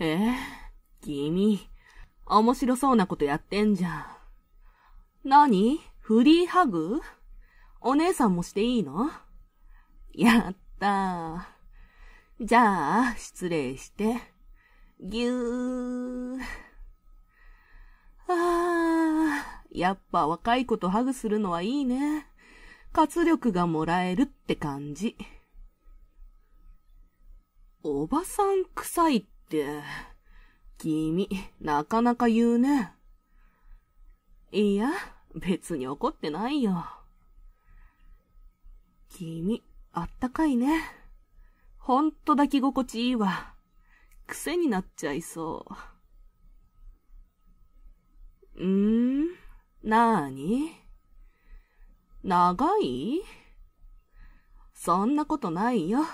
え君、面白そうなことやってんじゃん。何フリーハグお姉さんもしていいのやったー。じゃあ、失礼して。ぎゅー。あー、やっぱ若い子とハグするのはいいね。活力がもらえるって感じ。おばさん臭いって。。君、なかなか言うね。いや、別に怒ってないよ。君、あったかいね。ほんと抱き心地いいわ。癖になっちゃいそう。うーん、なーに長いそんなことないよ。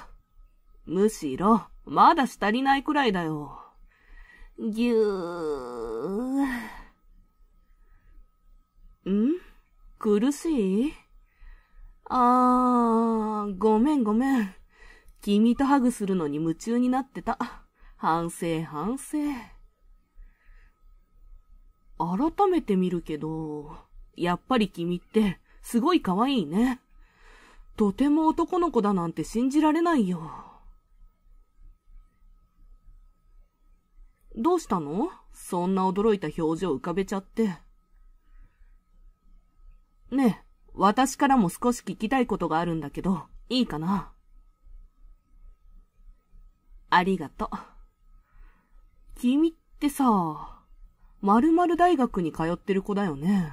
むしろ、まだ足りないくらいだよ。ぎゅー。ん苦しいあー、ごめんごめん。君とハグするのに夢中になってた。反省反省。改めて見るけど、やっぱり君ってすごい可愛いね。とても男の子だなんて信じられないよ。どうしたのそんな驚いた表情浮かべちゃって。ねえ、私からも少し聞きたいことがあるんだけど、いいかなありがとう。君ってさ、〇〇大学に通ってる子だよね。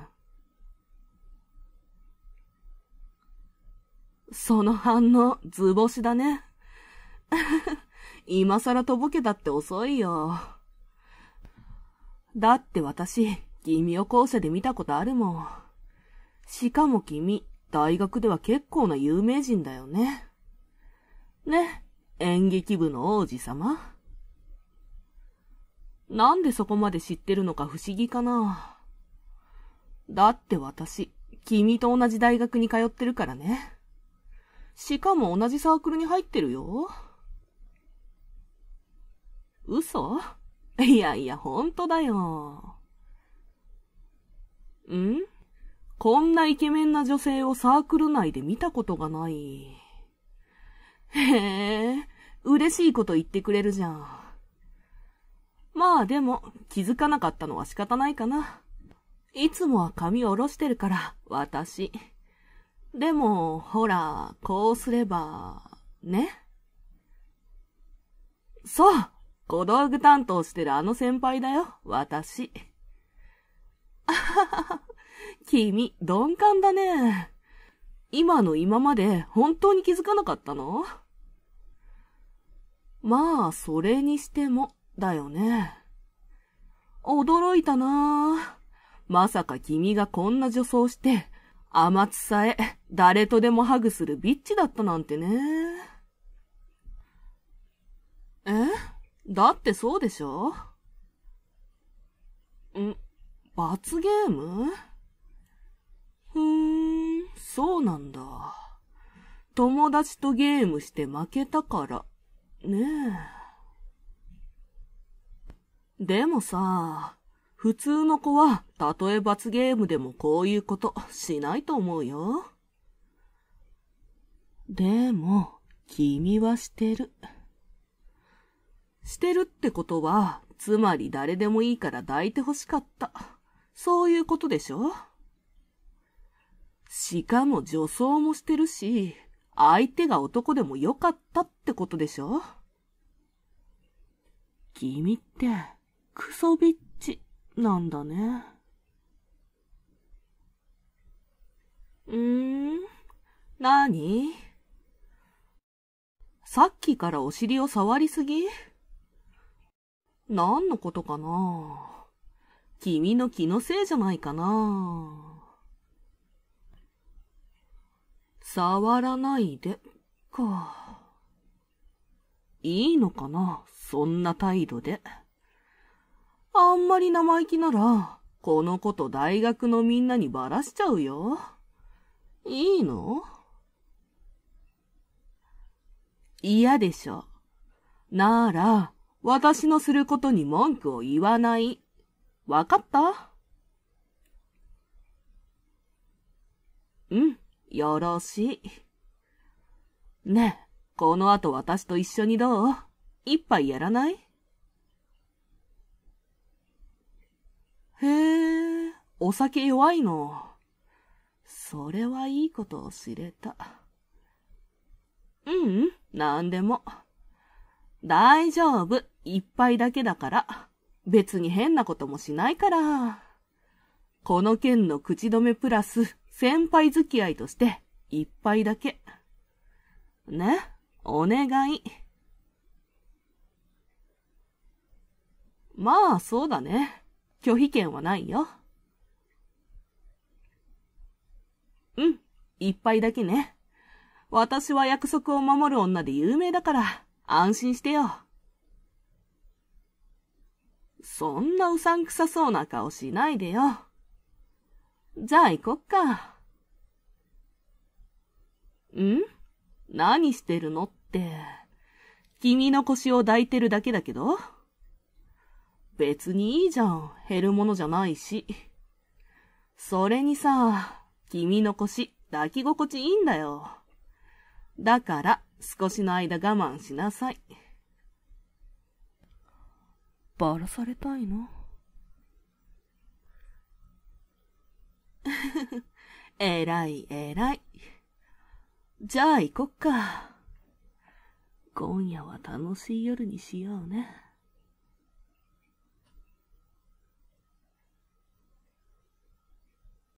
その反応、図星だね。今更とぼけたって遅いよ。だって私、君を校舎で見たことあるもん。しかも君、大学では結構な有名人だよね。ね、演劇部の王子様。なんでそこまで知ってるのか不思議かな。だって私、君と同じ大学に通ってるからね。しかも同じサークルに入ってるよ。嘘 いやいや、ほんとだよ。んこんなイケメンな女性をサークル内で見たことがない。へえ、嬉しいこと言ってくれるじゃん。まあでも、気づかなかったのは仕方ないかな。いつもは髪を下ろしてるから、私。でも、ほら、こうすれば、ね。そう小道具担当してるあの先輩だよ、私。あははは、君、鈍感だね。今の今まで本当に気づかなかったのまあ、それにしても、だよね。驚いたなまさか君がこんな女装して、甘つさえ、誰とでもハグするビッチだったなんてね。えだってそうでしょん、罰ゲームふーん、そうなんだ。友達とゲームして負けたから、ねえ。でもさ、普通の子は、たとえ罰ゲームでもこういうことしないと思うよ。でも、君はしてる。捨てるってことは、つまり誰でもいいから抱いて欲しかった。そういうことでしょしかも女装もしてるし、相手が男でもよかったってことでしょ君って、クソビッチなんだね。うーん、なにさっきからお尻を触りすぎ何のことかな君の気のせいじゃないかな触らないで、か。いいのかなそんな態度で。あんまり生意気なら、このこと大学のみんなにばらしちゃうよ。いいの嫌でしょ。なら、私のすることに文句を言わない。わかったうん、よろしい。ねえ、この後私と一緒にどう一杯やらないへえ、お酒弱いの。それはいいことを知れた。ううん、なんでも。大丈夫。一杯だけだから。別に変なこともしないから。この件の口止めプラス、先輩付き合いとして、一杯だけ。ね、お願い。まあ、そうだね。拒否権はないよ。うん、一杯だけね。私は約束を守る女で有名だから。安心してよ。そんなうさんくさそうな顔しないでよ。じゃあ行こっか。ん何してるのって。君の腰を抱いてるだけだけど。別にいいじゃん。減るものじゃないし。それにさ、君の腰、抱き心地いいんだよ。だから、少しの間我慢しなさい。バラされたいの えらいえらい。じゃあ行こっか。今夜は楽しい夜にしようね。